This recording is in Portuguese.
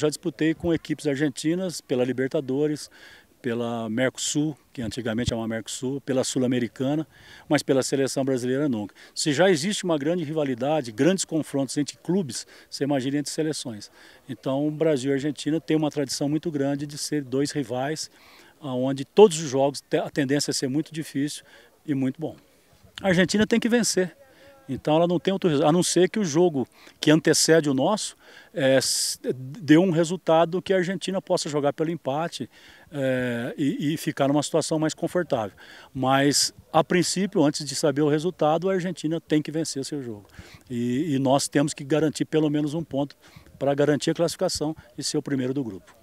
Já disputei com equipes argentinas pela Libertadores, pela Mercosul, que antigamente era é uma Mercosul, pela Sul-Americana, mas pela seleção brasileira nunca. Se já existe uma grande rivalidade, grandes confrontos entre clubes, você imagina entre seleções. Então, Brasil e Argentina têm uma tradição muito grande de ser dois rivais, onde todos os jogos a tendência é ser muito difícil e muito bom. A Argentina tem que vencer. Então ela não tem outro a não ser que o jogo que antecede o nosso é, dê um resultado que a Argentina possa jogar pelo empate é, e, e, ficar numa situação mais confortável. Mas, a princípio, antes de saber o resultado, a Argentina tem que vencer seu jogo. E, e nós temos que garantir pelo menos um ponto para garantir a classificação e ser o primeiro do grupo.